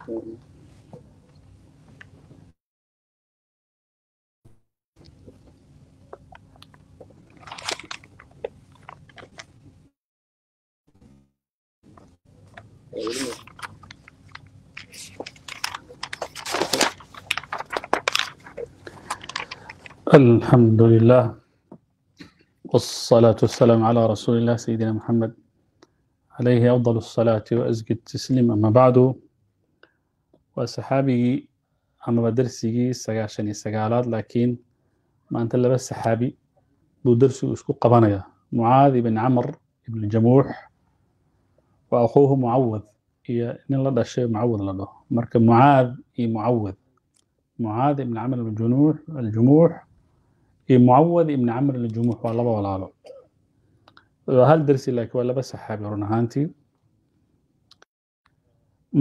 الحمد لله والصلاة والسلام على رسول الله سيدنا محمد عليه أفضل الصلاة وأزكى التسليم أما بعد waa saxaabigii amaba darsigii sagaashan iyo sagaalaad laakiin maanta laba saxaabi buu darsigu isku qabanaya mucaad ibn camr ibn jamuux wa akhuuhu mucawad iyo nin la dhashay mucawad la dhaho marka mucaad iyo mucawad mucaad ibn camr ibn aljumuux iyo mucawad ibn camr aljumuux waa laba walaalo waa hal dersi laakiin waa laba saxaabi run ahaantii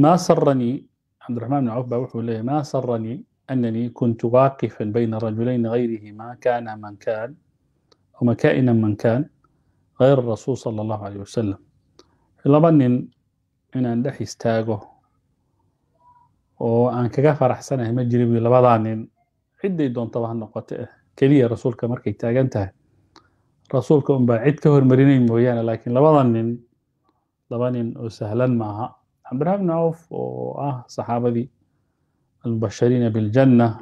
maa saranii عبد الرحمن بن عوف باوحو لي ما سرني أنني كنت واقفا بين رجلين غيرهما كان من كان أو كائنا من كان غير الرسول صلى الله عليه وسلم labanin inaan dhex istaago oo aan kaga faraxsanahay ma jiri buy labadaa nin ciday doontaba ha noqota eh keliya rasuulka markay taagan tahay rasuulka unbaa cid ka hormarinayn mooyaane laakiin labada nin laba nin oo sahlan maaha عبد الوهاب ناوف واه صحابة دي المبشرين بالجنة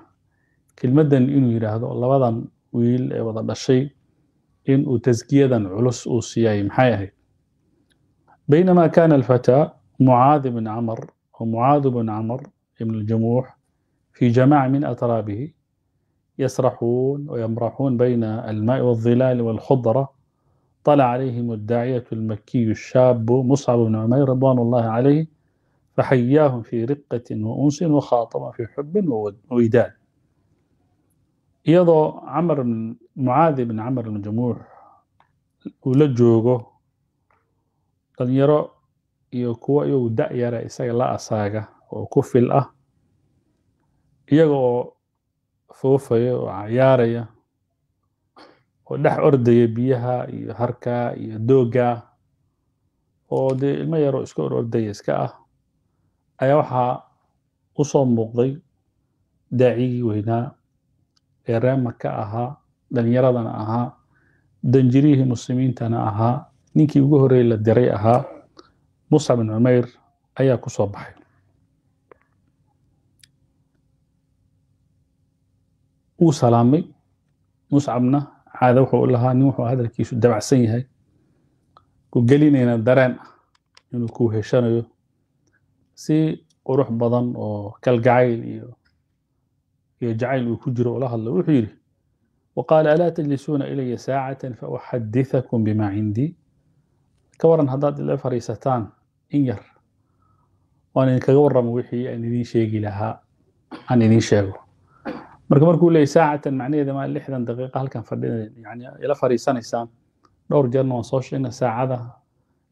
kelmadan inuu yidhaahdo labadan wiil ee wada dhashay inuu taskiyadan culus uu siiyay maxay ahayd بينما كان الفتى معاذ بن عمر ومعاذ بن عمر ابن الجموح في جماعة من أترابه يسرحون ويمرحون بين الماء والظلال والخضرة طلع عليهم الداعية المكي الشاب مصعب بن عمير رضوان الله عليه فحياهم في رقة وأنس وخاطب في حب ووداد iyadoo camar mucaadi bin camar aljamuux uu la joogo dhalinyaro iyo kuwa iyagu da-yara isaga la asaaga oo ku fil ah iyaga oo foofaya oo cayaaraya oo dhex ordaya biyaha iyo harkaa iyo dooggaa oo dee ilmo yaroo iska or ordaya iska ah ayaa waxaa u soo muuqday daacigii weynaa ee reemaka ahaa dhallinyaradana ahaa danjirihii muslimiintana ahaa ninkii ugu horreeyey la diray ahaa muscab bin cumeyr ayaa ku soo baxay wuu salaamay muscabna caada wuxuu u lahaa nin wuxuu hadalkiisu dabacsan yahay ku gelinayna dareen ah inuu ku heshanayo si qurux badan oo kalgacayl iyo iyo jacayl uu ku jiro ula hadla wuxuu yidhi waqaala alaa tajlisuuna ilaya saacatan fauxadiakum bimaa cindii ka waran haddaad ila fariisataan in yar waan idinkaga warramo wixii aan idiin sheegi lahaa aan idiin sheego marka markuu leeyay saacatan macnaheeda maa lixdan daqiiqa halkan fadhina yani ila fariisanaysaan dhowr jeerna waan soo sheegna saacada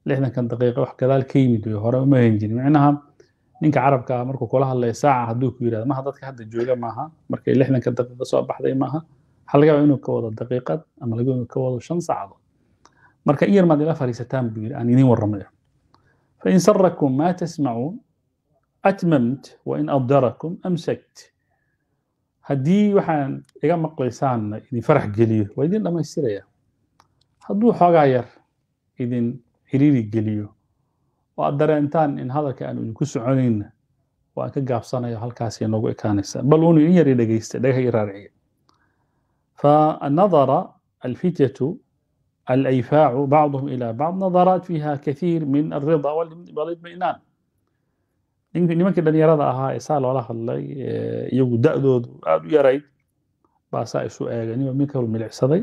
lixdankan daqiiqa wax gadaal ka yimid wey hore uma hen micnaha ninka carabkaa ah markuu kula hadlaya saaca hadduu ku yirahdo maha dadka hadda jooga maaha markay lixdanka daqiiqa soo baxday maaha waxaa laga yaaba inuu ka wado daqiiqad ama laga inuu ka wado shan saacadood marka iyar maad ila fariisataan buu yidhi aan idiin warramayo fain sarakum maa tasmacuun atmamt wain adarakum amsakt haddii waxaan iga maqlaysaanna idin farax geliyo waa idin dhammaystiraya hadduu xoogaa yar idin ciriiri geliyo aad dareentaan in hadalka aan idinku soconayna oo aan ka gaabsanayo halkaas inoogu ekaanaysaa bal unu in yari dhegaysta dhegah i raarciya فالنظر الفتية الأيفاع بعضهم إلى بعض نظرات فيها كثير من الرضا والاطمئنان nimankii dhalinyarada ahaa ee saa loola hadlay iyagu da'doodu aad u yarayd baa saa isu eegay ninba min kahor milicsaday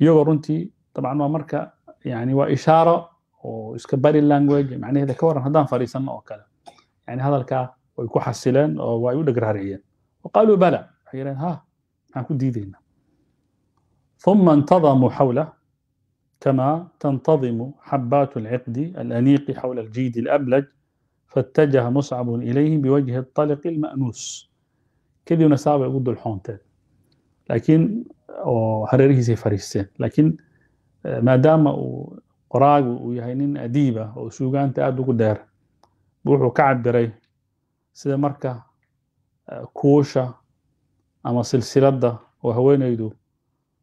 iyagoo runtii dabcan waa marka yani waa ishaaro oo iska bari language macnaheeda ka warran haddaan fadhiisanno oo kale yani hadalkaa way ku xasileen oo way u dhegrarciyeen waqaaluu bala waxay yidhahen ha maxaan ku diidaynaa ثم انتظموا حوله كما تنتظم حبات العقد الأنيق حول الجيد الأبلج فاتجه مصعب إليه بوجه الطلق المأنوس كدي نساب يقود الحونتين لكن هريره سي فريسين لكن ما دام qoraagu uu yahay nin adiiba ah oo suugaanta aada ugu dheer wuxuu ka cabiray sida marka eh, kuusha ama silsiladda oo haweeneydu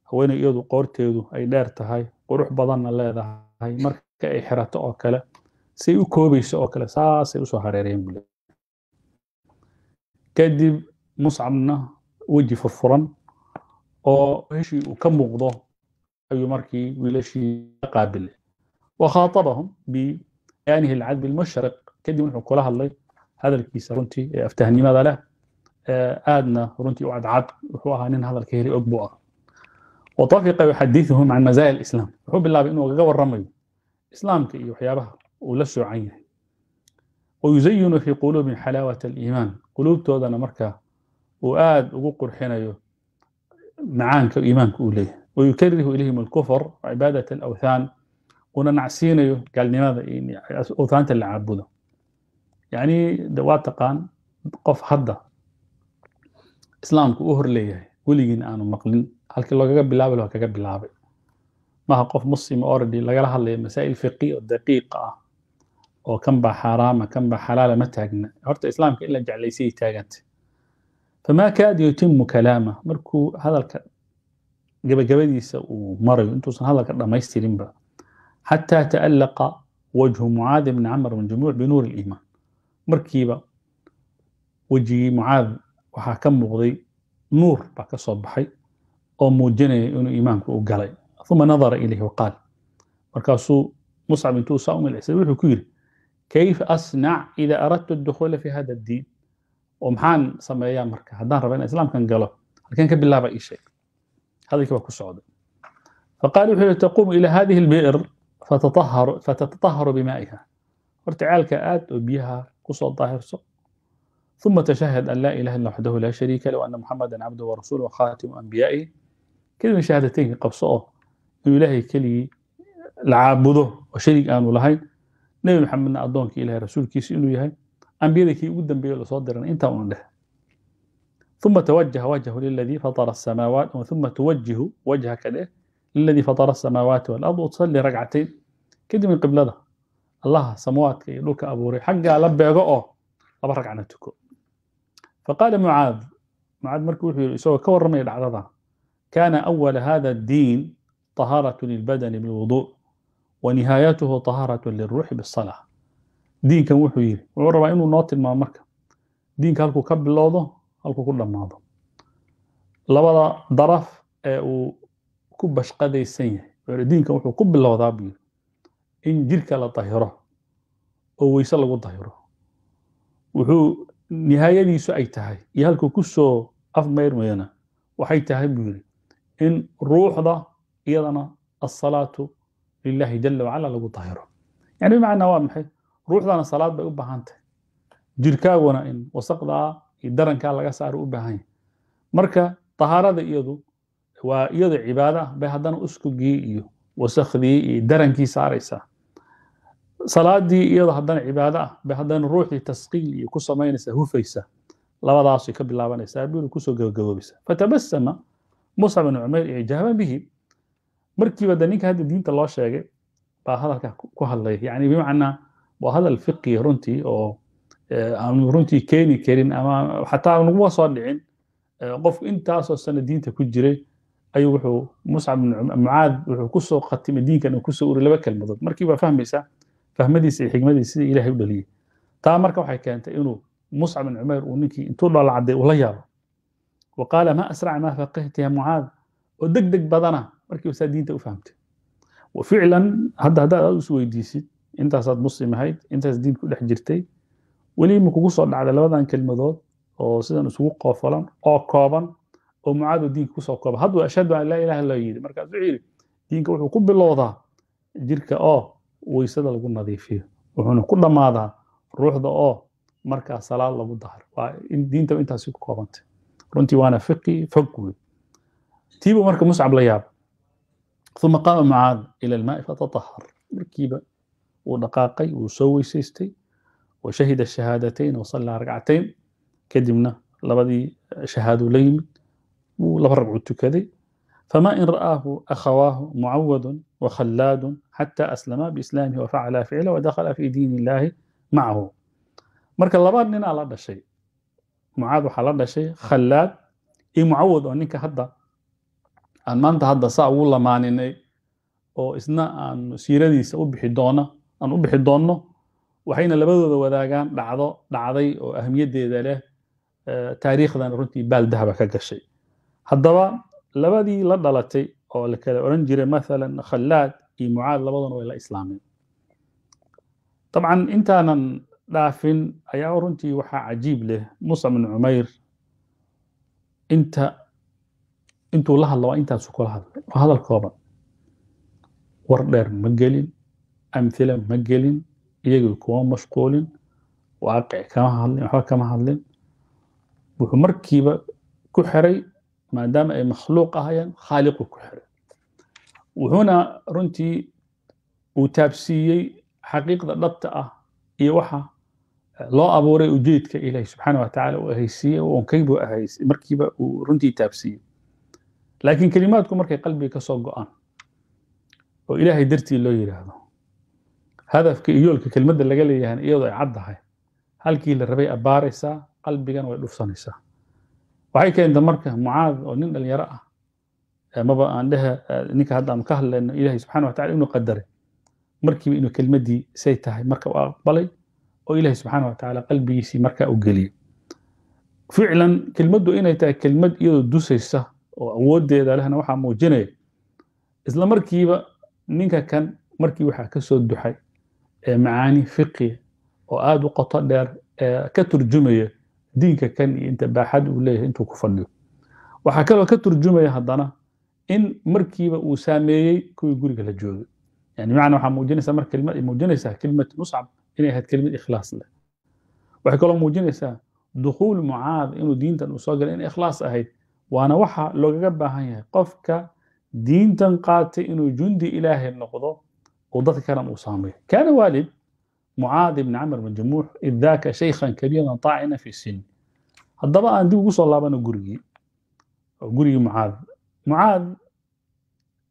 haweeney iyadu qoorteedu ay dheer tahay qurux badanna leedahay marka ay xirato oo kale siay u koobayso oo kale saasay usoo hareereen bule kadib muscabna weji furfuran oo heshii uu ka muuqdo ayuu markii wiilashii qaabilay وخاطبهم بآنه العذب المشرق kadib wuxuu kula hadlay hadalkiisa runtii ee aftahnimada leh aadna runtii u cadcad wuxuu ahaa nin hadalka heli og buu ah watafiqa yuxadiثuhum can masaaya alislaam wuxuu bilaabay inuu gaga warramayo islaamka iyo waxyaabaha uu la soocan yahay wayuzayinu fii quluubihim xalaawata aliimaan quluubtoodana markaa uu aad ugu qurxinayo macaanka iimaanka uu leeyahay wayukarihu ilayhim alkufr cibaadaة alawthaan una nacsiinayo gaalnimada iyo la caabudo yacni de waa taqaan qof hadda islaamku u hor leeyahay weligiin aanu maqlin halkii loogaga bilaabi laho kaga bilaabay maha qof muslima oradi lagala hadlayo masaa'il fiqi oo daqiiqa ah oo kan baa xaaraama kan baa xalaala ma taagna horta islaamka in la jeclaysayay taagantay famaa kaada yutimu kalaama markuu hadalka gabagabadiisa uu marayo intuusan hadalka dhammaystirinba xataa ta'allaqa wajhu mucaadi بن camr bn jumuuc binuuri liimaan markiiba wejigii mucaad waxaa ka muuqday nuur baa ka soo baxay oo muujinaya inuu iimaanku u galay uma nadara ilayhi waqaal markaasuu muscab intuu saa u milcisay wuxuu ku yidhi kayfa asnac ida aradtu adukhuula fi hada addiin oo maxaan sameeyaa marka haddaan raba inaan islaamkan galo halkeen ka bilaaba ii fatataharu fatatataharu bimaa'iha horticaalka aad oo biyaha kusoo daahirso uma tashahad an laa ilaha illa waxdahu laa shariika lah ana muxamadan cabduhu warasuuluhu khaatimu anbiyaa'ihi kelima shahaadateynka qabso oo inuu ilaahay keligii la caabudo oo sharig aanu lahayn nebi maxamedna addoonka ilahay rasuulkiisa inuu yahay ambiyada kii ugu dambeeyo lasoo dirana intaa una dheh uma tawajaha wajhu liladii fatara asamaawaat uma liladii fatara asamaawaati wal-ard u tusalli ragcatain kadibna qiblada allaha samaawaadka iyo dhulka abuuray xaggaa la beego oo laba ragcana tuko faqaala mucaad mucaad markii wuxuu yidhi isagoo ka warramaya dhacdada kaana awala hada addiin طahaaratun lilbadani bilwudu wa nihaayatuhu طahaaratun lilruuxi bisalaa diinkan wuxuu yidhi wuxuu rabaa inuu noo tilmaamo marka diinka halkuu ka bilowdo halkuu ku dhammaado labada daraf ee uu ku bashqadaysan yahay diinkan wuxuu ku bilowdaa buu in jirka la dahiro oo weyse lagu dahiro wuxuu nihaayadiisu ay tahay iyo halkuu ku soo afmeyrmayana waxay tahay buu yidhi in ruuxda iyadana asalaatu lilaahi jala wacala lagu dahiro yani bimacnaa waa maxay ruuxdana salaad bay u baahan tahay jirkaaguna in wasaqdaa iyo darankaa laga saaro u baahan yahay marka dahaarada iyadu waa iyado cibaada bay haddana uskugii iyo wasakhdii iyo darankii saaraysaa salaadii iyadoo haddana cibaado ah bay haddana ruuxdii tasqiil iyo ku samaynaysaa hufaysa labadaasay ka bilaabanaysaa biru kusoo gabagaboobaysaa fatabasama muusa bin cumayr iyo jahban bihi markiiba de ninka hadda diinta loo sheegay baa hadalka ku hadlaya yani bimacnaa waa hadal fiqi runtii oo eh, aanu runtii keeni karin ama xataa naguma soo dhicin eh, qofku intaasoo sana diinta ku jiray ayuu wuxuu muscab mucaad wuxuu kusoo khatimay diinkan uu kusoo uri laba kelmadood markii baa fahmaysaa fahmadiisa iyo xigmadiisa sida ilahay u dhaliyey taa marka waxay keentay inuu muscab bin cumayr uu ninkii intuu dhalacday uu la yaabo wa qaala ma asraca maa faqihta ya mucaad oo deg deg badana markiiba saa diinta u fahamtay wa ficlan hadda haddaad aad is intaasaad muslim ahayd intaas diinka dhex jirtay weli ma kugu soo dhacday labadan kelmadood oo sidan isugu qoofolan oo kooban oo mucaadu diinka kusoo kooba hadduu ashhadu an laa ilaha illa yidhi markaas yidhi diinka wuxuu ku bilowdaa jirka oo weysada lagu nadiifiyo wuxuuna ku dhammaadaa ruuxda oo markaa salaad lagu dahar waa diinta intaasi ku koobantay runtii waana fiqi fog wey tiibuu marka muscab la yaaba uma qaama mucaad ila almaai fatatahar markiiba wuu dhaqaaqay wuu soo weysaystay washahida shahaadatain wasallaa ragcatain kadibna labadii shahaaduu la yimid wuu laba ragcu tukaday fama in ra'aahu akhawaahu mucawadun wakhallaadun xata aslama biislaamihi wafacala ficla wadakhala fi diin illaahi macahu marka laba ninaa la dhashay mucaad waxaa la dhashay khallaad iyo mucawad oo ninka hadda aan maanta hadda saa ugu lamaaninay oo isna aanu siiradiisa u bixi doona aan u bixi doonno waxayna labadooda wadaagaan dhacdo dhacday oo ahamiyadeeda leh taariikhdan runtii baal dahaba ka gashay haddaba labadii la dhalatay oo la kala odhan jiray maalan khallaad iyo mucaad labaduna way la islaameen dabcan intaanan dhaafin ayaa runtii waxaa cajiib leh muusa bn cumayr inta intuu la hadla waa intaasu kula hadlay waa hadal kooban war dheer ma gelin amhila ma gelin iyagii kuma mashquulin waaqic kama hadlin waxba kama hadlin wuxuu markiiba ku xeray maadaama ay makhluuq ahayeen khaaliqu ku xiray wuxuuna runtii uu taabsiiyey xaqiiqda dhabta ah iyo waxa loo abuuray ujeedka ilahi subxaana wa tacala uu ahaysiiyey onkaybu ahays markiiba uu runtii taabsiiyey laakiin kelimaadku markay qalbiga ka soo go-aan oo ilaahay dartii loo yidhaahdo hadafka iyo yoolka kelmadda laga leeyahan iyadoo ay caddahay halkii la rabay abbaaraysaa qalbigan way dhufsanaysaa waxay keenta marka mucaad oo nin dhalinyaro ah amaba aan dhehe ninka hadda aanu ka hadlayno ilaahay subxana watacala inuu qadare markiiba inuu kelmadii say tahay marka u aqbalay oo ilaahay subxaana watacaala qalbigiisii marka u geliyey ficlan kelmaddu inay tahay kelmad iyadoo dusaysa oo awooddeeda lehna waxaa muujinaya isla markiiba ninka kan markii waxaa ka soo duxay ee macaani fiqiya oo aada u qoto dheer ee ka turjumaya diinka kan iyo inta baaxad uu leeyahay intuu ku fadhiyo waxaa kaloo ka turjumaya haddana in markiiba uu saameeyey kuwii guriga la joogay yani macna waxaa muujinaysaa mar kelmad ay muujinaysaa kelmad muscab inay ahayd kelmad ikhlaas leh waxay kaloo muujinaysaa dukhuul mucaad inuu diintan uu soo galay inay ikhlaas ahayd waana waxa logaga baahan yahay qofka diintan qaatay inuu jundi ilaahay noqdo oo dadka kana uu saameeyo kaana waalid mucaad ibni camr bin jamuux id daaka shaykhan kabiiran taacina fi sin haddaba aan dib ugu soo laabano gurigii gurigii mucaad mucaad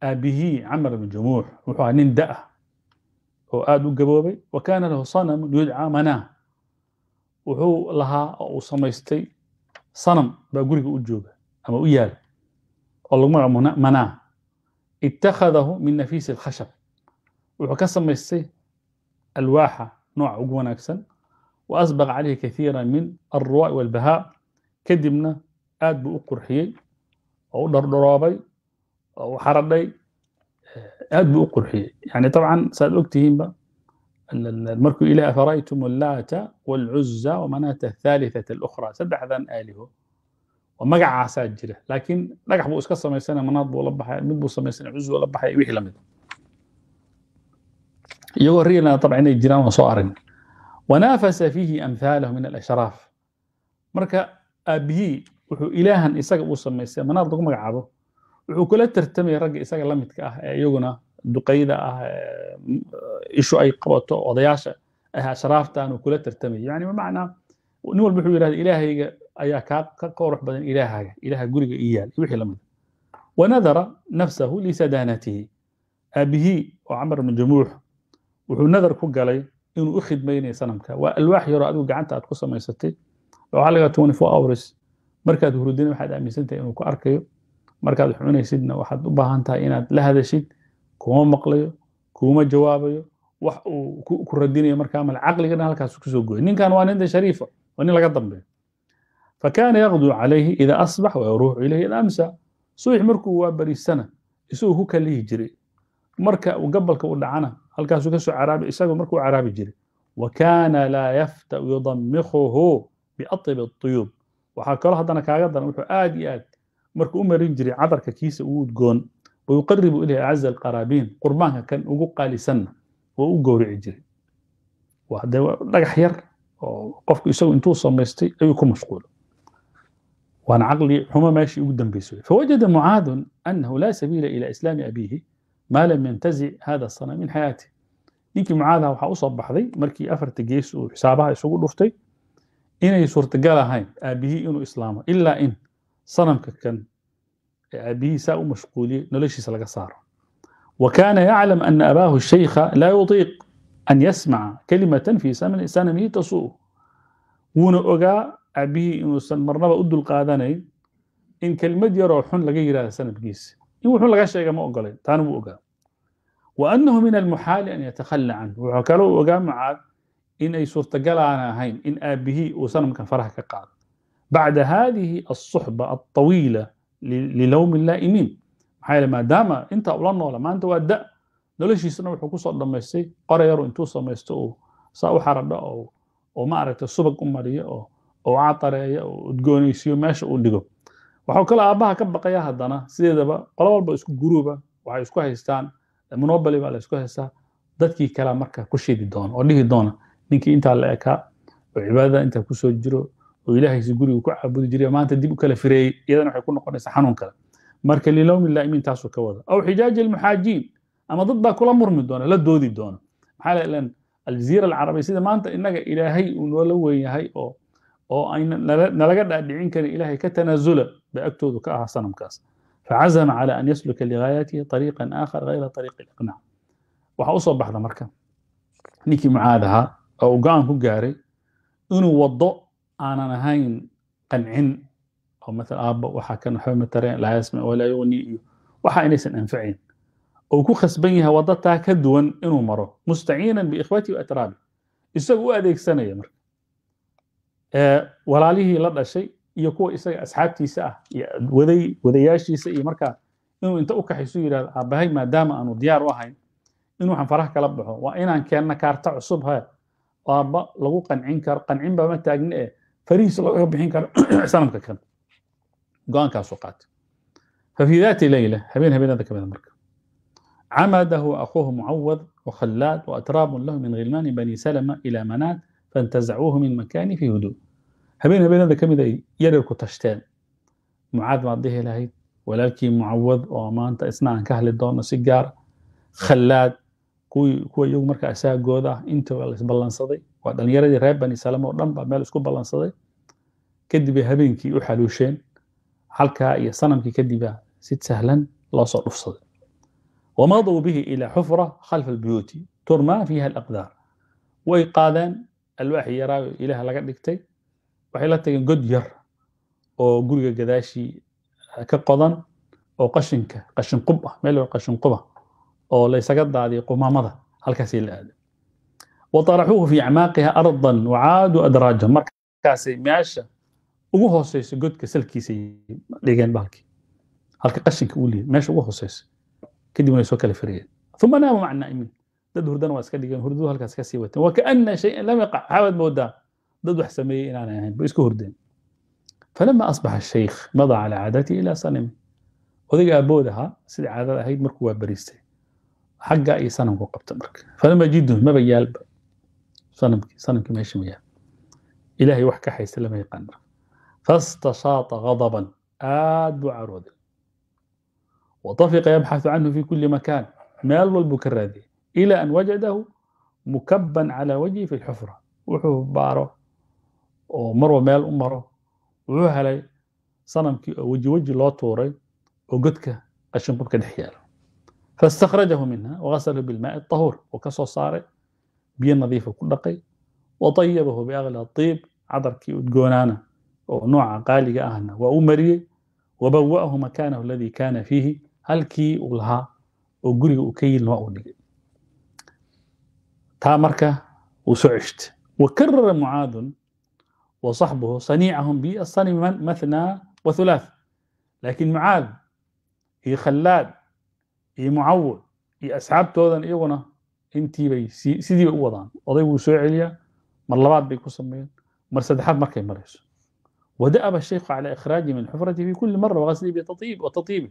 aabihii camr bin jamuux wuxuu ahaa nin da' oo aada u gaboobay wa kaana lahu sanamun yudcaa manaa wuxuu lahaa oo uu samaystay sanam baa guriga u jooga ama u yaal oo lagu magaca manaa ittakhadahu min nafiisi alkhashab wuxuu ka samaystay alwaaxa nooca ugu wanaagsan wa asbaqa caleyhi kathiira min alruwaa'i walbahaa kadibna aad buu u qurxiyey oo u dhardharoobay oo u xaradhay eh, aad buu u qurxiyey yani tabcan saad ogtihiinba markuu ilahi afaraytum allaata walcuza wamanaata athaalithat alukhra saddexdan aaliho oo magacaasaa jira laakiin dhagax buu iska samaysana manaad buu la baxay mid buu samaysana cuz la baxay wixii la mid iyagoo ragana abcan inay jiraan waan soo arag wanaafasa fiihi amhaalahu min alashraaf marka aabihii wuxuu ilaahan isaga uu samaystay manaar lagu magacaabo wuxuu kula tartamaya ragga isaga la midka ah ee iyaguna duqayda ah ishu ay qabato odayaasha ah ashraaftan uu kula tartamaya yani bimacnaa nin walba wuxuu yidhahda ilaahayga ayaa kaa ka qowrax badan ilaahaaga ilaaha guriga ii yaal wuxuu nadar ku galay inuu u khidmaynayo sanamka waa alwaax yaroo adigu gacanta aad ku samaysatay waxaa laga hours markaad hurdina waxaad aaminsantahay inuu ku arkayo markaad xunaysidna waxaad u baahan tahay inaad la hadashid kuma maqlayo kuma jawaabayo wax uu ku radinayo markaamal caqligana halkaas kusoo gooyo ninkan waa ninda shariifa ah, waa nin laga dambeeyo fakaana yaqduu calayhi ida asbax wayaruuxu ilayhi ida amsa subax markuu waa bariisana isagoo ku kalihi jiray marka gabalka u dhacana halkaasuu kasoo caraabi isagoo markuu caraabi jiray wa kaana laa yafta yudamikuhu biaطibi اطuyub waxaa kaloo haddana kaaga daran wuxuu aad iyo aad markuu u marin jiray cadarka kiisa ugu udgoon wayuqaribu ilayhi acaza alqaraabiin qurbaanka kan ugu qaalisanna wou u gowrici jiray de dhagax yar oo qofku isagu intuu samaystay ayuu ku mashquula waana caqli xumo meeshii ugu dambaysay fawajada mucaadun anahu laa sabiila ila islaami abiihi maa lam yantazic hada sana min xayaati ninkii mucaadaha waxaa usoo baxday markii afarta gees uu xisaabaha isugu dhuftay inay suurtagal ahayn aabihii inuu islaamo ilaa in sanamka kan aabihii saa u mashquuliyey noloshiisa laga saaro yaclam يعلم أن أباه laa لا an yasmaca kalimatan fii في سنمه تسوءه ونا أغا أبيه إنو سن مرنبا أدو in إن yaroo xun laga سنب جيس in wuxuu laga sheega ma ogolayn taana wuu ogaa wa annahu min almuxaali an yatakhalla canhu wuxuu kale u ogaa macaad inay suurtagalaana ahayn in aabihii uu sanamkan faraha ka qaado bacda haadihi alsuxba alطawiila lilowmi laa'imiin maxaa yeele maadaama intaa ula noola maanta waa da noloshiisana wuxuu kusoo dhammaystay qora yaru intuu samaysto uu saa u xaradho oo oo maaragta subag u mariyo oo oo catareeyo oo udgoonaysiyo meesha uu dhigo waxuu kale aabaha ka baqaya haddana sideedaba qolo walba isku guruuba waxay isku haystaan monoboli baa la haystaa dadkii kalea marka ku shidi doona oo dhihi doona ninkii intaa la ekaa oo cibaadada intaa kusoo jiro oo ilaahaysi gurigu ku caabudi jiray maanta dib u kala fireeyey iyadana waxay ku noqonaysaa xanuun kale marka lilowmi laa'imiin taasuu ka wada aw xijaaji almuxaajiin ama dad baa kula murmi doona la doodi doona maxaa la ilan aljaziira alcarabiya sida maanta innaga ilaahay uu noola weyn yahay oo oo ayna nalaga dhaadhicin karin ilaahay ka tanaasula bay agtoodu ka ahaa sanamkaas facazama calى an yasluka ligaayatihi طariiqa aakhar hayra طariiqi اliqnaac waxaa usoo baxda marka ninkii mucaad ahaa oo uu go-aan ku gaaray inuu wado aanan ahayn qancin oo maala aabba waxaa kan waxba matareen laa yasmac walaa yugni iyo waxa inaysan anfacayn ou ku khasban yahay waddo taa ka duwan inuu maro mustaciinan biikhwatihi waatraabi isagu u adeegsanaya marka walaalihii la dhashay iyo kuwa isaga asxaabtiisa ah iyo waday wadayaashiisa iyo markaa inuu inta u kaxaysu yidhahdo aabbahay maadaama aanu diyaar u ahayn in waxaan kala baxo waa inaan keenna kaarta cusub he aabba lagu qancin karo qancin baa ma taagni ee eh, farihiis looga bixin karo sanamka kan go-aankaasuu qaatay ففي ذات ليلة هبين هبين هذا كمان مركب عمده أخوه معوض وخلاد وأتراب له من غلمان بني سلمة إلى منات fantazacuuhu min makaani fii huduu habeen habeenada ka mid ay yarirku tashteen mucaad baad dhihi lahayd walaalkii mucawad oo maanta isna aan ka hadli doono si gaara khallaad kuwa iyagu marka asaagooda ah intooda la isballansaday waa dhallinyaradii reer bani salama oo dhan baa meel isku ballansaday kadib ay habeenkii u xaluusheen halkaa iyo sanamkii kadibaa si sahlan loo soo dhufsaday wamaduu bihi ilaa xufra khalfa albuyuuti turmaa fiiha alaqdaar alwaax yaraa ilaah laga dhigtay waxay la tageen god yar oo guriga gadaashii ka qodan oo qashinka qashin qub ah meel qashin oo laysaga daadiyay qumaamada halkaasay la aaday wataraxuuhu fii acmaaqiha ardan wacaaduu adraaja markaasay meesha ugu hooseyso godka salkiisay dhigeen baalkii halka qashinka uu leeyahay meesha ugu hooseyso kadibna way soo kala firiyeen uma naamu maca naa'imiin dad hurdana waa iska dhigeen hurdadu halkaas ka wateen wa shayan lam yaqac xaawaad moodaa dad wax sameeyey inaanay ahayn ba isku hurdeen falama asbaxa shaykh madaa calaa caadatihi ilaa sanim odayga aabood ahaa sida caadada ahayd markuu waa bariistay xaggaa iyo sanamku qabta marka falama jiddu maba yaalba sanamkii sanamkii meesha ma yaal ilaahay wax ka haysta lama yaqaan marka fastashaata gadaban aad buu carooday watafiqa yabxathu canhu fi kuli makaan meel walbuu ka raadiyey ilaa an wajadahu mukaban calaa wajhi fi lxufra wuxuu baaro oo marwa meel u maro wuxuu helay sanamkii oo weji weji loo tuuray oo godka qashinqub ka dhex yaalo faاstakhrajahu minha wagasalahu bilmaai ahuur oo ka soo saaray biyo nadiifa ku dhaqay watayabahu biakla tiib cadarkii udgoonaana oo nooca qaaliga ahna waa u mariyey wabawa'ahu makaanahu aladii kaana fiihi halkii uu lahaa oo guriga uu ka yilin waa dhigay taa marka wuu soo ceshta wakarara mucaadun waصaxbuhu saniicahum biasanimi mathna wathulaath laakiin mucaad iyo khallaad iyo mucawud iyo asxaabtoodan iyaguna intiibay sidii u wadaan oday wuu soo celiyaa mar labaad bay ku sameeyeen mar saddexaad markay marayso wada'aba shaykhu calaa ikhraaji min xufrati fi kulli mara waqasli bitatiibi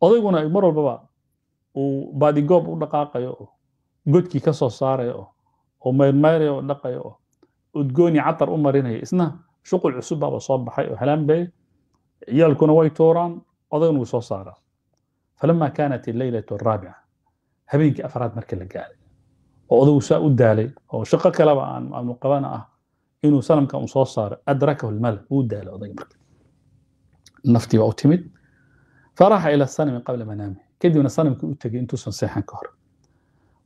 odayguna mar walbaba uu baadigoob u dhaqaaqayo godkii kasoo soo oo oo mayrmayraya oo dhaqaya oo udgooni catar u marinaya isna shuqul cusub baaba soo baxay oo halaanbay ciyaalkuna way tuuraan odagna wuu soo saaraa falama kaanat alleylatu araabica habeenkii afraad marka la gaaray oo odagu saa u daalay oo shaqo kaleba aanu qabana ah inuu sanamka un soo saaro adrakahu lmalak wuu daalay odaga marka naftii baa u timid faraxa ila sanami qabla manaami kadibna sanamkii u tegay intuusan seexan ka hor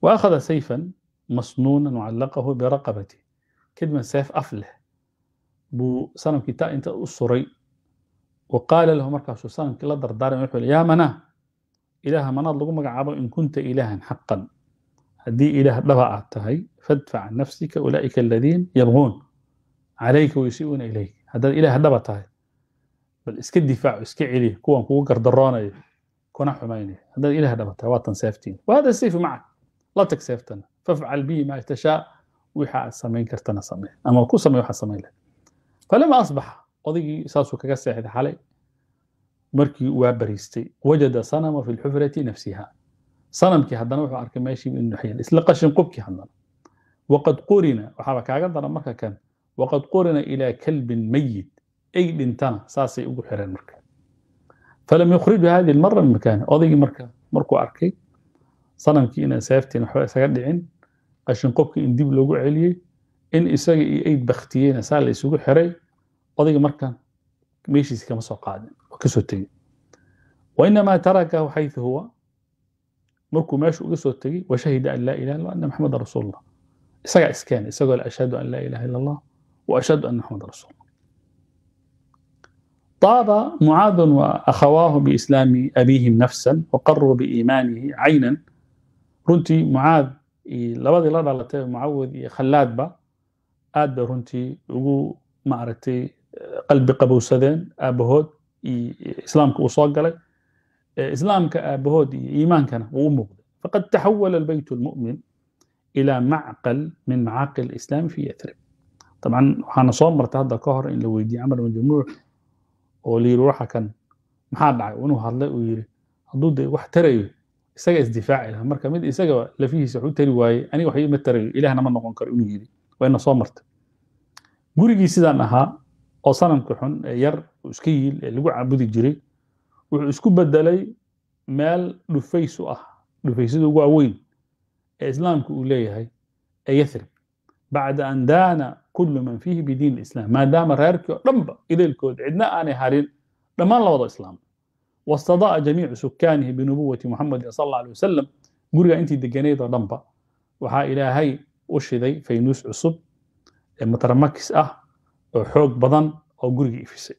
وأخذ سيفا مسنونا وعلقه برقبته كلمة سيف أفلح buu sanamkita inta u suray wa qaala lahu markaasuu sanamkii la dardaarmay wuxuu yaa manaa ilaaha manaad lagu magacaabo in kunta ilaahan xaqan haddii ilaah dhaba aad tahay fadfac can nafsika ulaa'ika aladiin yabquun calayka wayusiuuna ilayk haddaad ilaah dhaba tahay bal iska difaaco iska celiya kuwan kugu gardaroonayo kuna xumaynaya haddaad ilaah dhaba tahay waatan seeftiin wahada sayfu macak la tag seeftana fafcal bihi maa tashaa wixaa aad samayn kartana samee ama ku samee waxaad samayn lahayd falama asbaxa odaygii saasuu kaga seexday xalay markii waa bariistay wajada sanama fi lxufrati nafsiha sanamkii haddana wuxuu arkay meeshii inuu xiyel isla qashin qubkii haddana waqad qurina waxaaba kaaga daran marka kan waqad qurina ilaa kalbin mayit ey dhintana saasay ugu xireen marka falam yukhriju hadi lmara min odaygii marka markuu arkay sanamkii inaan saafteen waxba isaga dhicin qashinqobkii in dib loogu celiyey in isaga iyo ayd baktiyeyna saa la xiray odayga markan meeshiisi kama soo qaadin oo kasoo tegey wainamaa tarakahu xayثu huwa markuu meeshu uga soo tegey washahida an laa ilaha illa ana maxameda rasuul اllah isagaa iskeenay isagoo le ashhadu an laa ilaha illa allah وأشهد أن محمد رسول الله طاب معاذ وأخواه بإسلام أبيهم نفسا وقروا بإيمانه عينا runtii mucaad iyo labadii la dhalatay mucawad iyo khallaadba aad bay runtii ugu maaragtay eh, qalbi qabowsadeen aabahood iyo islaamka uu soo galay eh, islaamka aabahood iyo iimaankana wuu u muuqday faqad taxawala albayt almu'min ila macqal min macaaqil islaam fi yathrib طبعا waxaana soo martay hadda ka hor in la weydiiyey camar ibn jumuuc oo la yiri waxa kan maxaa dhacay inuu hadlay uu yiri hadduu de wax tarayo isaga isdifaaci laha marka mid isaga lafihiisa waxu tari waaye aniga waxba ima tarayo ilahna ma noqon karo inuu yidhi waa ina soo marta gurigii sidaan ahaa oo sanamka xun ee yar iska yiil ee lagu caabudi jiray wuxuu isku bedelay meel dhufays u ah dhufaysada ugu waaweyn ee islaamku uu leeyahay ee yathrib bacda an daana kullu man fiihi bidiin islam maadaama reerkii oo dhanba idaylkood cidna aanay harin dhammaan labadoo wada islaamay wastada'a jamiicu sukaanihi binubuwati muxamadin sal alla alay wasalam guriga intii deganayd oo dhanba waxaa ilaahay u shiday faynuus cusub matramakis ah oo xoog badan oo guriga ifisay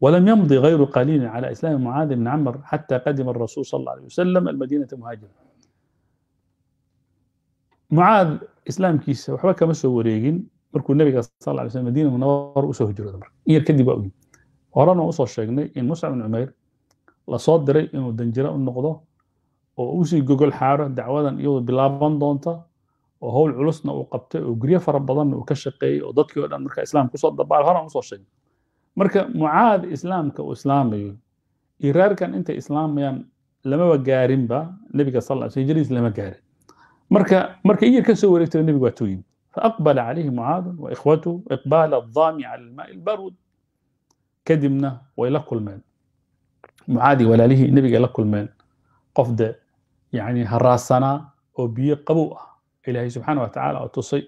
ولم يمضي غير قليل على إسلام معاذ بن عمر حتى قدم الرسول صلى الله عليه وسلم المدينة مهاجرا معاذ إسلام كيسة وحبا كما سوريين مركو النبي صلى الله عليه وسلم مدينة منور أسوه جرد مرك إير كدب أوي ورانا أصول شاقنا إن مصعب بن عمير lasoo diray inuu danjiro u noqdo oo usii gogol xaaro dacwadan iyadu bilaaban doonta oo howl culusna uu qabtay oo guryo fara badan uu ka shaqeeyey oo dadkii o dhan marka islaam kusoo dabaal horan usoo sheegay marka mucaad islaamka uu islaamayo iyo reerkan intay islaamayaan lamaba gaarinba nebiga sal ly hijiriis lama gaarin marka marka iyir ka soo wareegtay nebigu waa tooyin فأقبل عليه معاذ وإخوته إقبال الظامي على الماء البارود كدمنا وإلى كل مال mucaadi walaalihii nebigay la kulmeen qof de yani haraasanaa oo biyo qabow ah ilaahay subxaana wa oo tusay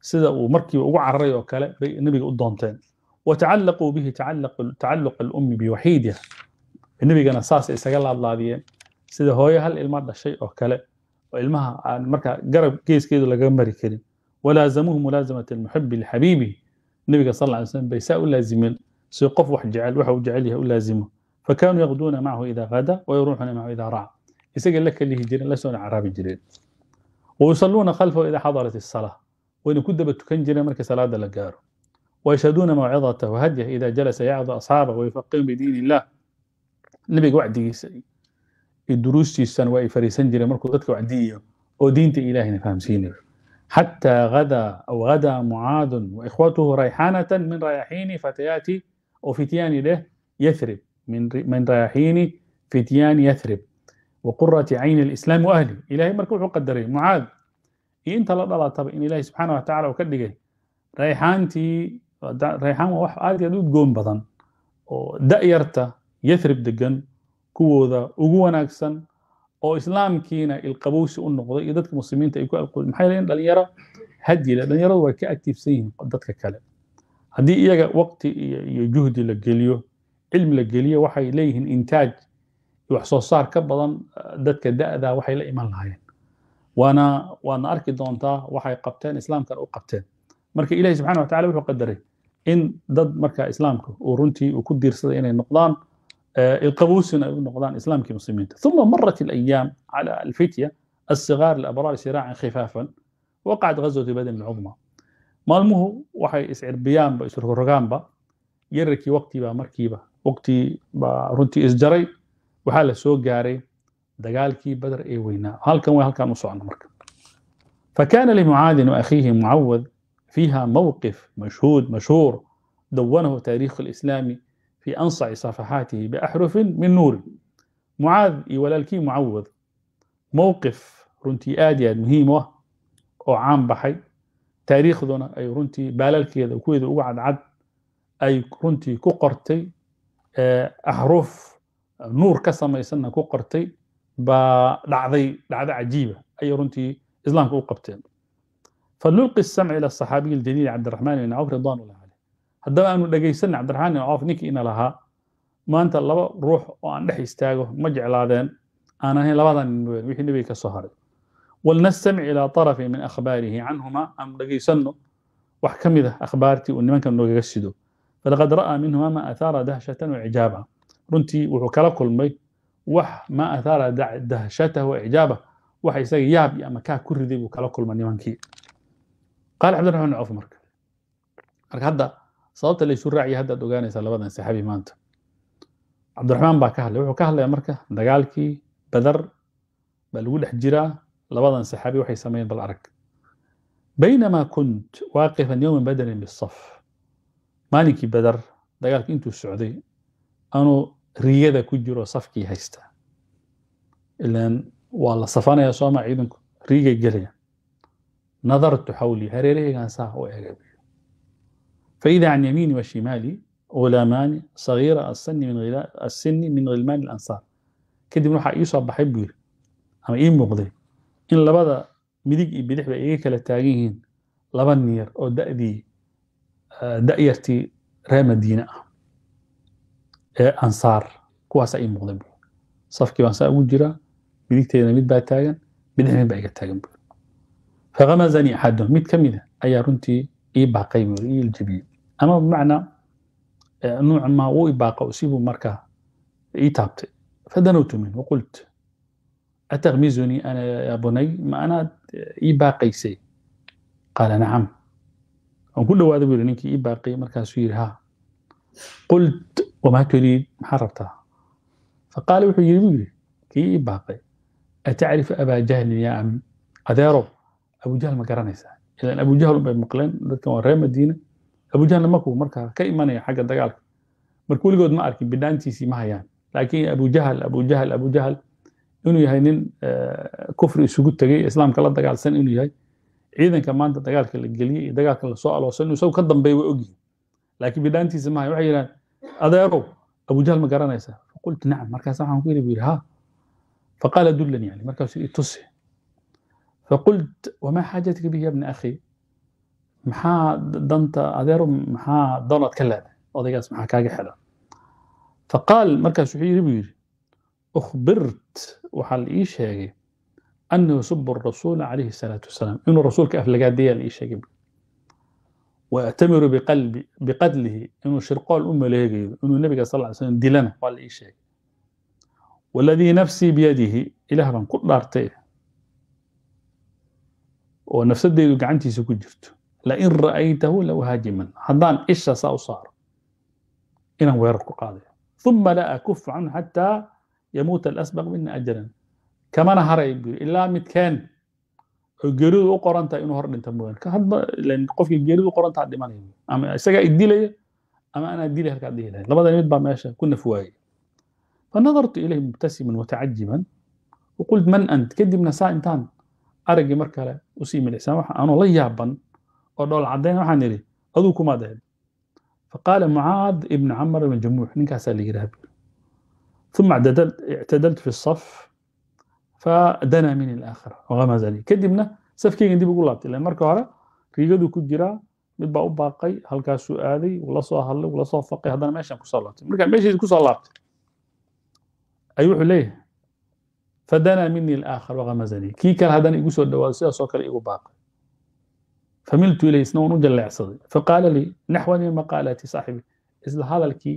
sida uu markiiba ugu cararay oo kale bay nebiga u doonteen watacallaquu bihi tacalluq alummi biwaxiidiha nebigana saasay isaga laadlaadiyeen sida hooyo hal ilma dhashay oo kale oo ilmaha aan marka garab geeskeedu lagaga mari karin walaazamuuhu mulaasamata almuxibi lxabiibi nebiga sal ly slm bay saa u laazimeen si qof wax jecel waxa uu jecel yahay u laazimo فكانوا يغدون معه إذا غدا ويروحون معه إذا راع يسجل لك اللي هجرين لسون عربي جرين ويصلون خلفه إذا حضرت الصلاة وإن كدب تكن جرين مركز صلاة لقاره ويشهدون موعظته وهديه إذا جلس يعظ أصحابه ويفقهم بدين الله نبي وعدي الدروس سن واي فريسن جرين مركز ضدك وعديه ودينت إلهي نفهم سيني حتى غدا أو غدا معاذ وإخوته ريحانة من رياحين فتيات وفتيان له يثرب من من رياحين فتيان يثرب وقرة عين الإسلام وأهلي إلهي marka wuxuu qadaray mucaad iyo inta la dhalataba in ilaahay subxaana wa tacaala uu ka dhigay rayxaantii rayxaan waa wax aad aad u udgoon badan oo da'yarta yathrib degan kuwooda ugu wanaagsan oo islaamkiina ilqabowsi u noqday iyo dadka muslimiinta ay ku alqo maxaa yeelay in dhalinyaro hadile dhalinyaradu way ka actiifsan iyaga waqti iyo juhdi la geliyo cilmi la geliyo waxay leeyihiin intaaj iyo wax soo saar ka badan eh, dadka da'da waxay la iman lahaayeen waana waadna arki doontaa waxay qabteen islaamkana u qabteen marka ilahi subxana watacala wuxuu qadaray in dad marka islaamka uu runtii uu ku diirsaday inay noqdaan eh, ilqabuusin ay u noqdaan islaamkii muslimiinta uma marat alayaam cala alfitya الصغار الأبرار سراعا خفافا وقعت غزوة بدر العظمى maalmuhu waxay iscirbiyaan ba yararkii waqti markiiba waqti baa runtii isjaray waxaa la soo gaaray dagaalkii badr ee weynaa halkan way halkan u socono marka fakana limucaadin waakhiihi mucawad fiiha mowqif mashhuud mashhuur dawanahu taariikh alislaami fii ansaci safaxaatihi biaxrufin min nuurin mucaad iyo walaalkii mucawad mowqif runtii aad iyo aad muhiim u ah oo caan baxay taariikhduna ay runtii baalalkeeda kuweeda ugu cadcad ay runtii ku qortay Eh, axruuf eh, nuur ka samaysanna ku qortay baa dhacday dhacdo cajiiba ayay runtii islaamka u qabteen fanulqi samc ila saxaabiyi aljaliili cabdiraxmaan ibn cawf ridwanullah caleyh haddaba aanu dhegaysanna cabdiraxmaan ibn cawf ninkii ina lahaa maanta laba ruux oo aan dhex istaago ma jeclaadeen aan ahayn labadan nin mooyaan wixii nebiga ka soo haray walnastamic ilaa tarafin min akhbaarihi canhuma aanu dhegaysanno wax ka mid ah akhbaartii uu nimankan noogaga sido falaqad ra'aa minhumama ahaara dahshatan wacijaaba runtii wuxuu kala kulmay wax maa ahaara dahshataha wacijaaba wax isaga yaab iyo ama kaa ku riday buu kala kulma nimankii qaala cabdiraxman bn marka marka hadda sababta laysu raaciya haddaad ogaanaysaa labadan saxaabi maanta cabdiraxmaan baa ka hadlay wuxuu ka hadlayaa marka dagaalkii badar baa lagu dhex jiraa labadan saxaabi waxay sameeyeen bal arag baynamaa kunt waaqifan yowman badarin bisaf maalinkii beder dagaalka intuu socday anuu riyada ku jiro safkii haysta ilan waa la safanaya sooma ciidanku riigay gelaya nadartu xawli hareerahaygaan saa u eegay faida can yamiini wa shimaali ghulaamaani sagiira assini min hilmaani alansaar kadibna waxaa ii soo baxay buu yiri ama ii muuqday in labada midig iyo bidix ba iiga kala taagan yihiin laba niyar oo da'dii da'yartii reer madiine ah ee ansaar kuwaas ay muuqda bu safkii baan saa ugu jiraa midigteedana mid baa taagan midna mid baa iga taagan bu fakamazani axadum mid ka mida ayaa runtii ii baaqay bu ii iljabiyey ama bimacnaa nuuc maa uu ibaaqa sibuu markaa ii taabtay fadanawtu min waqult atakmizunii ana ya bunay ma anaad ii baaqaysay qaala nacam waan ku dhawaaday bu yiri ninkii ii baaqiye markaasuu yidhi ha qult wamaa turiid maxaa rabtaa faqaala wuxuu yidhi buu yidhi kii ii baaqay atacrifu abaa jahlin yaa ami adeero abujahl ma garanaysaa ilan abujahl unbay maqleen dadkan waa reer madiina abujahlna maku markaa ka imanaya xagga dagaalka marka weligood ma arkin bidhaantiisii ma hayaan laakiin abujahl abujahl abujahl inuu yahay nin eh, kufri isugu tegay islaamka la dagaalsan inuu yahay ciidanka maanta dagaalka la geliyey iyo dagaalka lasoo aloosan isagu ka dambeey way ogyihin laakiin bidhaantiisa maaha waxay yidhahan adeerow abujahal ma garanaysaa faqultu nacam markaas waxaan ku yidhi buu yidhi ha faqaala dullan yani markaasu itusi faqult wamaa xaajatika bihi ya akhi maxaa danta adeerow maxaa doonaad ka leedahay odaygaas maxaa kaaga xidhan faqaal markaas wuxuu yidhi buu yidhi ukhbirt waxaa la ii sheegay أنه يسب الرسول عليه الصلاة والسلام إنه الرسول كأفلقات دي اللي شاكب بقلبي بقتله إنه شرقاء الأمة اللي هيجي إنه النبي صلى الله عليه وسلم دلنا قال إيه والذي نفسي بيده إله بان كل دارتيه ونفسديdu gacantiisa ku jirto lain لئن رأيته haajiman haddaan isha saa u saaro inaan weerar ku qaadayo uma la akufu canhu xataa yamuuta alasbaq mina kamana haray bu ilaa midkeen oo geeridu u qorantahay inuu hor dhinta mooyaan hadba qofkii geeridu qorantaa dhimanaya ama isagaa idilaya ama anaa dilay halkaa dhihi lahayd labada nimid baa meesha ku naf waayay fanadartu ilayhi mubtasiman watacajiban waqult man ant kadibna saa intaan araggii mar kale usii milicsan waxa la yaaban oo dhool caddayn ah. waxaan idhi aduu kumaad ahayd faqaala mucaad ibni camar ibn jamuux ninkaasaa la yidhaha ثم اعتدلت في الصف fadanaa min alaakhira waghamaz ali kadibna safkeygan dib ugu laabtay ilan marka hore riigaduu ku jiraa mid baa u baaqay halkaasuu aaday wula soo hadlay wula soo faqay haddana meeshaan kusoo laabtay marka meeshiisi kusoo laabtay ayuu wuxuu leeyahay fadanaa mini alaakhar waghamazanii kii kale haddana igu soo dhawaado sidaasoo kale igu baaqay familtu ilay isna waan u jaleecsaday faqaala lii naxwan min maqaalaati saaxibi isla hadalkii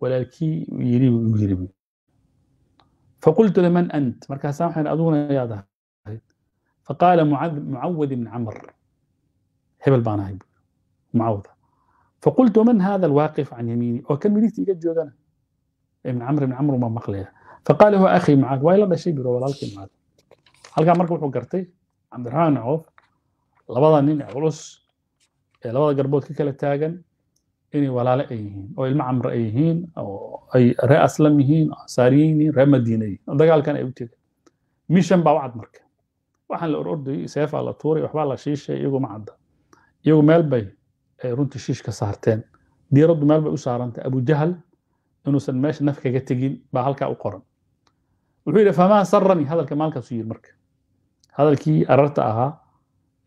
walaalkii yiri uu yiri faqultu le man ant markaasaa waxaan aduguna yaad ahayd faqaala mucawad ibni camr hebel baan ahay mucawada faqultu waman hada alwaaqif can yamiini oo kan midigta iga joogana ibn camr ibn camr uma maqlaya faqaala huwa akhi macaad waa ila dhashay biro walaalkii macaad halkaa marka wuxuu gartay cabdiraxmaan ibn cawf labada nin ee culus ee labada garbood ka kala taagan inay walaalo ay yihiin oo ilmo camro ay yihiin oo ay ree aslam yihiin oo ansaariyiin yihiin ree madiina yihiin dagaalkan ay u tegeen mishan baa u cad marka waxaan la orordayay seefaa la tuuray waxbaa la shiishay iyagu cadda iyagu meel bay runtii shiish saarteen diiraddu meel bay u saarantay abujahal inuusan meesha naf kaga tegin baa halkaa u qoran wuxuu yidhi famaa sarani hadalka maalinkaasuu yidhi marka hadalkii ararta ahaa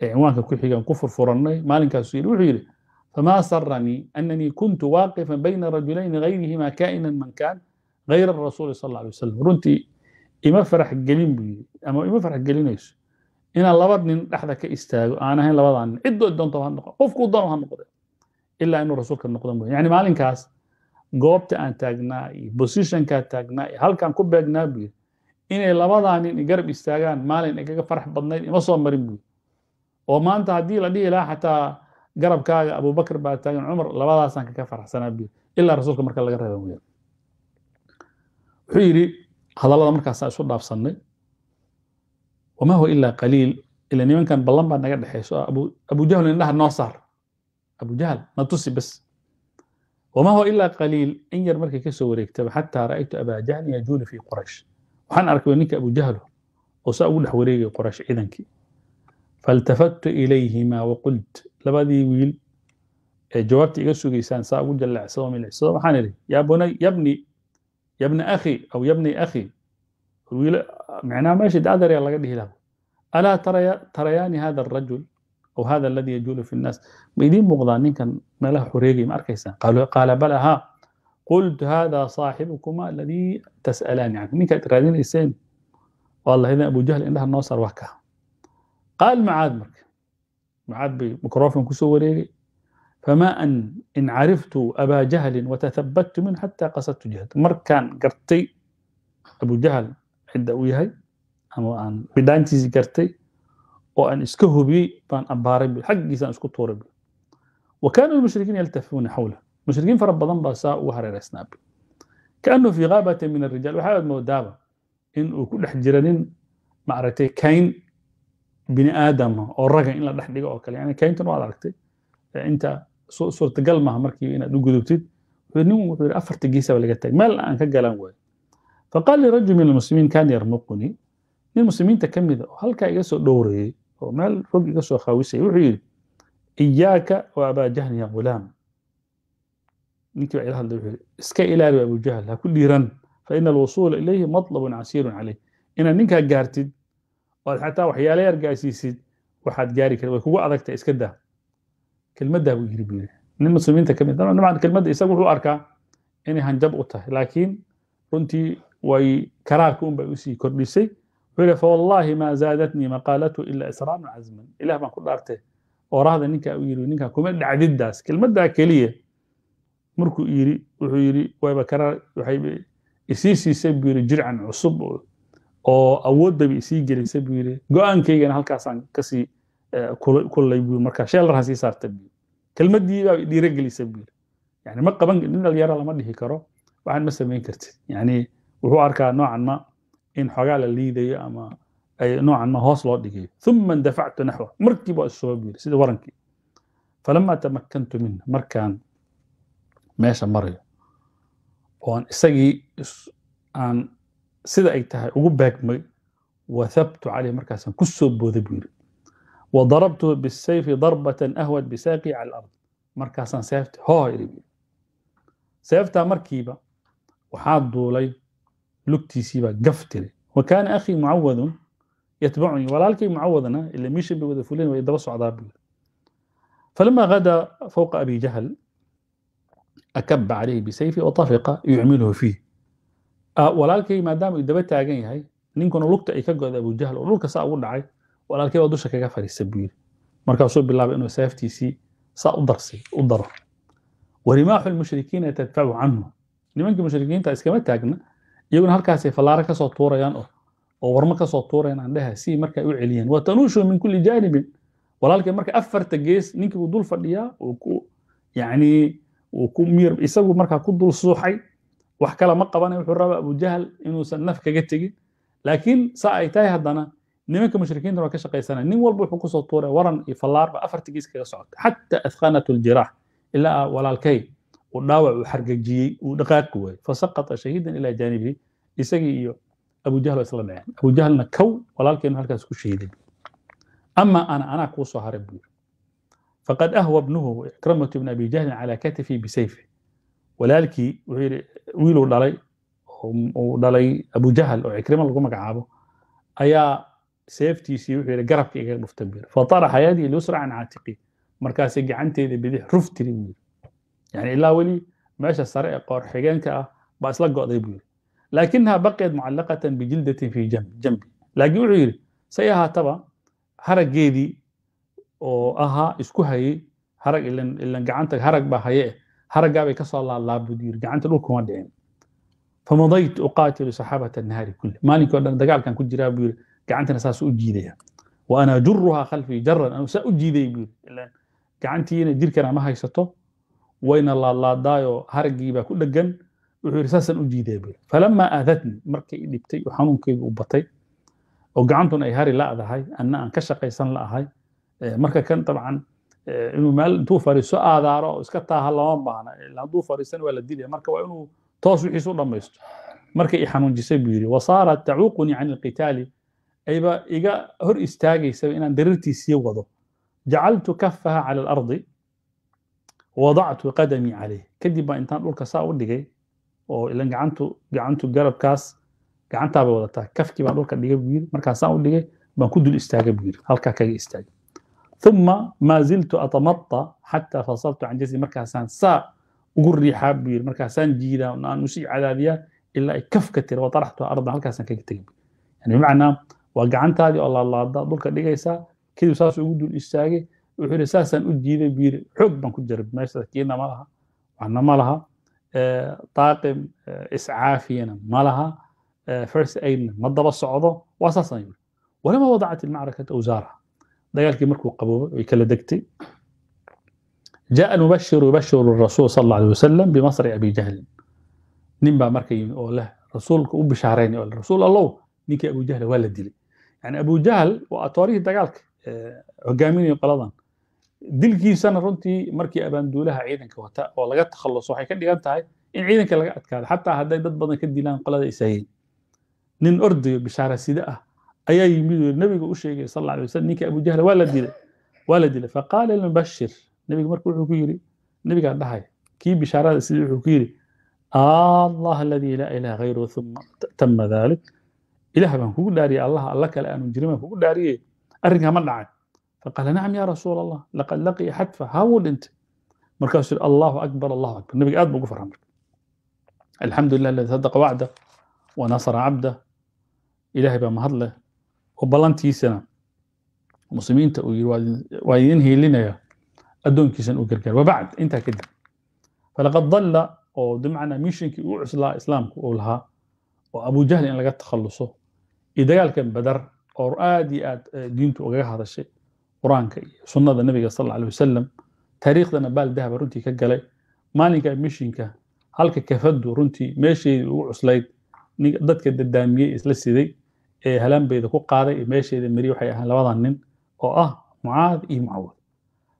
ee cinwaanka ku xigan ku furfurannay maalinkaasuu yidhi wuxuu yidhi فما سرني أنني كنت واقفا بين رجلين غيرهما كائنا من كان غير الرسول صلى الله عليه وسلم runtii ima farax gelin buu yidhi ama ima farax gelinayso inaan laba nin dhexda ka istaago aan ahayn labadaa nin cidood doonto ha noqon qofkuu doono ha noqde ilaa inuu rasuulka noqdo mooye yani maalinkaas goobta aan taagnaa iyo bosishonkaa taagnaa iyo halkaan ku beegnaa buu yidhi inay labadaa nin garab istaagaan maalin ay kaga farax badnayd ima soo marin buu oo maanta haddii la dhihi lahaa xataa garabkaaga abubakr baa taagan cumar labadaasaan kaga faraxsanaa bu ilaa rasuulka marka laga reeba mooya wuxuu yidhi hadallada markaasaa isu dhaafsannay wamaa huwa ilaa qaliil ila nimankan ballan baa naga dhexayso abujahl indhaha noo saar abujahl na tusi bes wamaa huwa ilaa qaliil in yar markay ka soo wareegtaba xataa ra'aytu abaa jahlin yajuuli fii quraysh waxaan arkay ninka abujahlo oo saa ugu dhex wareegaya quraysh ciidankii faltafattu ilayhimaa waqult labadii wiil ee jawaabta iga sugaysaan saa ugu jallacsadoo milicsado waxaan idhi yaa bunay yabni yabna akhi aw yabni akhi wiil micnaha meesha dadarya laga dhihi lahaa alaa taraya tarayaani hada arajul aw hada aladi yajuulu fi nnaas ma idiin muuqdaa ninkan meelaha xureegay ma arkaysaan qaala bala haa qultu hada saaxibukuma aladii tas'alaani canhu ninkaad raadinayseen waa lahaydeen abu indhaha noo saar wax kaa qaal mucaad marka mucaad bay mikrofon kusoo wareegay famaa an in cariftu abaa jahlin watahabbattu min xataa qasadtu jahd markaan gartay abujahal cidda uu yahay ama aan bidhaantiisii gartay oo aan iska hubiyey baan ambaaray xaggiisaan isku tuuray wa kaanu lmushrikiin yaltafuuna xawla mushrikiin fara badan baa saa ugu hareeraysnaa kaanuu fii gaabatin min arrijaal waxaad moodaaba in ku dhex jira nin maaragtay kayn bini aadama ah oo raga in la dhex oo kale yani kayntan waad aragtay inta suurtagal maaha markii inaad u gudubtid nin wuxuu yidhi afarta geesaba laga taag meel aan ka galaan waayo faqaal li rajul min almuslimiin kaana yarmuqunii nin muslimiinta ka mida ah oo halkaa iga soo dhowrayey oo meel rog iga soo khaawisayay wuxuu yidhi iyaaka wa abaa jahli ya gulaam ninkii baa ila hadlay wuxuu yidhi iska ilaali abu jahl ha ku dhiiran fa ina alwusuula ilayhi matlabun casiirun calayh inaad ninkaa gaartid oad xataa waxyaale argaasiisid waxaad gaari kar way kugu adagta iska daa kelmaddaa buu yiri buu yiri nin muslimiinta ka mid dabcan ah. kelmadda isagu wuxuu arkaa inay hanjab u tahay laakiin runtii way karaarka un usii kordhisay wuxuu yidhi fawallaahi maa zaadatnii maqaalatu ilaa israaran cazman ilaah baan ku dhaartay oraahda ninkaa u yiri ninkaa kuma dhacdiddaas kelmaddaa keliya markuu yiri wuxuu yiri wayba karaar waxay isii siisay buu yiri jircan cusub oo awood bayba isii gelisa buu yidhi go-aankaygana halkaasaan kasii eh, kulay buu markaa sheelaraan sii saarta buu kelmaddii baa buu yidhi yani ma qaban nin dhalinyaro lama dhihi karo waxaan ma samayn kartid yani wuxuu arkaa noocan ma in xoogaa la liidayo ama noocan ma hoos loo dhigayo uma indafactu naxwa markiiba waa buu yidhi sida warankii falama tamakantu min markaan meesha marayo oon isagii aan sida ay tahay ugu beegmay wahabtu caleyh markaasaan ku soo booday buu yidhi wa darabtuhu bisayfi darbatan ahwad bisaaqii cala alard markaasaan seefti hooha idhi buu seeftaa markiiba waxaa duulay lugtiisiibaa gaf wa kaana akhii mucawadun yatbacunii walaalkay mucawadna ila miishan bay wada fulin way daba socdaa buu yidhi falama gada fawqa abi jahl akaba calayhi bisayfi wa yucmiluhu fiih Ah, walaalkay maadaama uu daba taagan yahay ninkuna lugta ay ka goda abujahl oo dhulka saa ugu dhacay walaalkay baa dusha kaga fadhiisa buu yiri markaasuu bilaabay inuu seeftiisii saa u darsay u daro warimaaxu lmushrikiina tadfacu canhu nimankii mushrikiinta iskama taagna iyaguna halkaasay fallaare kasoo tuurayaan oo oo warmo kasoo tuurayaan andhaha sii markay u celiyeen wa tanuushu min kulli jaanibin walaalkay marka afarta gees ninkii uu dul fadhiyaa uu ku yacni uu ku miir isagu markaa ku dul suuxay wax kale ma qabanay wuxuu raba abujahal inuusan naf kaga tegin laakiin sa ay tahay haddana nimanka mushrikiintan waa ka shaqaysanaya nin walba wuxuu kusoo tuuray waran iyo fallaarba afartigiis kaga socota xataa ahqanat ljiraax ilaa walaalkay uu dhaawac uu xargajiyey uu dhaqaaqi waayey fasaqata shahiidan ilaa jaanibihi isagii iyo abujahal waa isla dhaceen abujahalna kow walaalkeenu halkaas ku shahiiday ama ana anaa kuu haray buu faqad ahwa bnuhu ikramatu bn abi jahlin calaa katifi bisayfi walaalkii wuxuu yidhi wiiluu dhalay uu dhalay abujahal oo cikrima lagu magacaabo ayaa seeftiisii wuxuu yidhi garabka igaga dhufta bir fataraxa yadii lusra can caatiqi markaasay gacanteeda bidix ruf tiri buu yidhi yani ilaa weli meesha sare ee qoor xigeenka ah baa isla go'day buu yidhi laakinaha baqiyad mucallaqatan bijildatin fii jambi laakiin wuxuu yidhi say ahaataba harageedii oo ahaa isku hayey harag ilan gacanta harag baa haye eh haragaabay kasoo laalaabudiyir gacanta dhulka uma dhicin famadayt uqaatilu saxaabata nahaari kulli maalinkii o dhan dagaalkan ku jiraa buu yiri gacantana saas u jiidaya wa ana juruhaa khalfii jaran anu saa u jiidaya buu yiri gacantiina jirkana ma haysato wayna laadlaadaayo haraggii baa ku dhegan wuxuu yiri saasaan u jiidaya buu yiri falamaa aadatni markay i dhibtay oo xanuunkaygu u batay oo gacantuna ay hari la'dahay anna aan ka shaqaysan la'ahay marka kan dabcan Eh, inuu meel intuu fariiso aadaaro iska taaha lama baahna hadduu fariisan waa la dilaya marka waa inuu toos wixiisu dhammaysto marka i buu yidhi wasaara tacuuqunii can ilqitaali ayba iga hor istaagaysaba inaan darirtiisii wado jacaltu kafaha cala alardi wadactu qadamii calayh kadib baan intaan dhulka saa u dhigay oo ilan gacantu gacantu garabkaas gacantaa wadataa kafkii baan dhulka dhigay buu yidhi markaan saa u dhigay baan ku dul istaagay buu yidhi halkaa kaga istaagay uma maa ziltu atamata xataa fasaltu can jasadi markaasaan saa ugu riixaa buu yiri markaasaan jiidaa aan usii cadaadiyaa ilaa ay kafka tira waraxtuha ardan halkaasaan kaga tegay yani bimacnaa waa gacantaadii oo laalaada dhulka dhigaysaa kadib saas ugu dul istaagay wuxuu yiri saasaan u jiiday buu yiri xoog baan ku jarab meeshaas kiina ma laha waxna ma laha taaqim iscaafiyana ma laha first aidna ma daba socdo waa saasaan yiri walama wadacat ilmacrakata awsaaraha dagaalkii markuu qaboobay way kala degtay jaa mubashiru yubashiru rasuul sal alla alay wasalam bimasri abi jahlin nin baa marka yimid oo leh rasuulka u bishaaraynay oo rasuul allow ninkii abu jahla waa la dilay yani abu jahl waa toorihii dagaalka hogaaminaya qoladan dilkiisana runtii markii abaanduulaha ciidanka wata oo laga takhaluso waxay ka dhigan tahay in ciidanka laga adkaado xataa hadday dad badan ka dilaan qolada isayeen nin ordayo bishaara sida ah ayaa yimid nabiga u sheegay sal ly waslam ninka abujahl waa la dilay waa la dilay faqaala lmubashir nabiga marka wuxuu ku yiri nabigaa dhahay kii bishaarada sida wuxuu ku yiri allah aladii laa ilaha hayru uma tama dalik ilaah baan kugu dhaariyey allah alla kale aanu jirin baan kugu dhaariyey arrinkaa ma dhacay faqaala nacam ya rasuul allah laqad laqiya xadfa haa dhintay markaasuu allahu akbar allahu akbar nabiga aad buu ugu farra marka alxamdu lilah aladi sadaqa wacda wa nasara cabda ilahay baa mahad leh oo ballantiisana muslimiinta uu yiri waa idin hiilinaya addoonkiisan u gargaar wabacd intaa kadib falaqad dalla oo bimacnaa mishinkii ugu cuslaa islaamku uu lahaa oo abujahl in laga takhalluso iyo dagaalkan badar oo aad iyo aad eh, diintu ugaga hadashay qur-aanka iyo sunnada nabiga sal alla alih wasalam taariikhdana baal dahaba runtii ka galay maalinka mishinka halka kafaddu runtii meesheedii ugu cuslayd dadka dadaamiyey isla siday halaanbayda ku qaaday iyo meesheeda mari waxay ahaan labadan nin oo ah mucaad iyo mucawad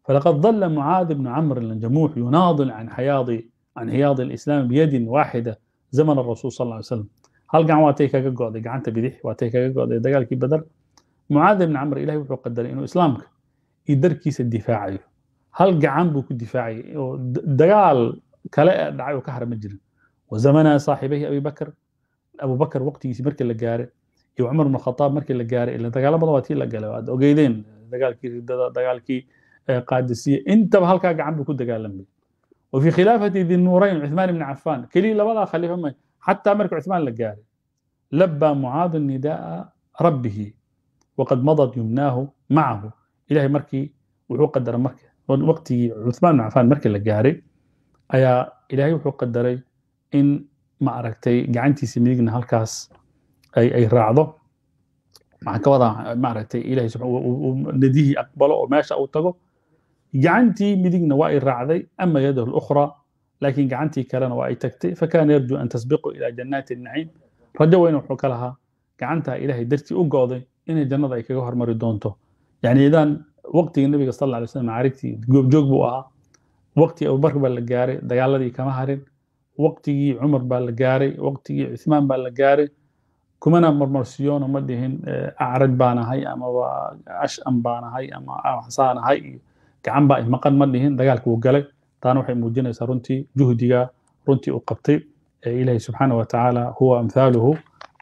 falaqad dalla mucaad ibnu camr lanjamuux yunaadil can xayaadi can hiyaadi alislaam biyadin waaxida zaman rasuul sal ly slam halgan waatay kaga go'day gacanta bidix waatay kaga go'day dagaalkii badar mucaad ibnu camr ilahi wuxuu qadaray inuu islaamka iyo darkiisa difaacayo hal gacan buu ku difaacayay oo dagaal kale dhacay oo ka hara jirin wa zamanaa saaxiibahi abi bakr abu bakr waqtigiisii marka la gaaray iyo cumar ibn khadaab markii la gaaray ila dagaala badan waa tii la galay aad ogeydeen dagaalkii ridada dagaalkii qaadisiya intaba halkaa gacan buu ku dagaalamay wa fi khilaafati dinuurayn cuthmaan ibn cafaan keliya labadaa khaliifo ma xataa markii cuthmaan la gaaray labba mucaadu nidaa rabbihi waqad madad yumnaahu macahu ilahay markii wuxuu qadaray marka waqtigii cuthmaan ibn cafaan markii la gaaray ayaa ilahay wuxuu qadaray in ma aragtay gacantiisa midigna halkaas ay raacdo waxaan ka wadaa maaragtay ilahay nadihii aqbalo oo meesha uu tago gacantii midigna waa ay raacday ama yadahu اlukhraa laakiin gacantii kalena waa ay tagtay fakana yarju an tasbiquu ilaa jannaati naciim rajo weyne wuxuu ka lahaa gacantaa ilaahay dartii u go'day inay jannada ay kaga hormari doonto yacni idaan waqtiga nebiga sal alay slam macaarigtii goobjoog buu ahaa waqtigii abubakr baa la gaaray dagaaladii kama harin waqtigii cumar baa la gaaray waqtigii cuthmaan baa la gaaray kumana marmarsiyoon ma dhihin eh, acraj baan ahay amaba ashan baan ahay ama saan ahay iyo gacan baa imaqan ma dhihin dagaalka uu galay taana waxay muujinaysaa runtii juhdiga runtii uu qabtay eh, ilaahay subxaana wa tacaala huwa amthaaluhu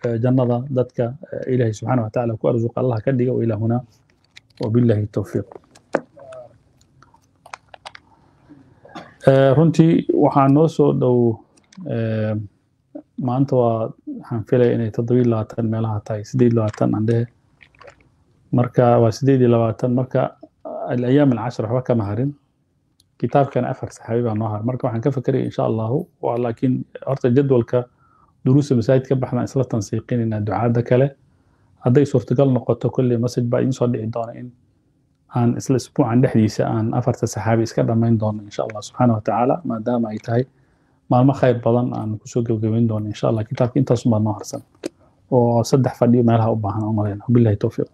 eh, jannada dadka ilaahay subxaana wa ku arsuqa allah ka dhiga ilaa hunaa wabillahi runtii waxaa noo soo dhow maanta waa waxaan filaya inay toddobiiy labaatan meelaha tahay sideed labaatan andhehe marka waa sideed iyo labaatan marka alأyaam alcashar waxba kama harin kitaabkana afar saxaabi baa noo har marka waxaan ka fekeraya insha allahu laakiin horta jadwalka duruusa masaajid ka baxnaan isla tansiiqinayna ducaada kale hadday suurtagal noqoto kolley message baa iinsoo dhici doona in aan isla isbuucan dhexdiisa aan afarta saxaabi iska dhammayn doono insha allah subxaana wa tacaala maadaama ay tahay maalmo khayr badan aan kusoo gabagabayn doona insha allah kitaabka intaasun baa noo harsan oo saddex fadhi meelaha u baahan oo malayna wabillahi towfiiq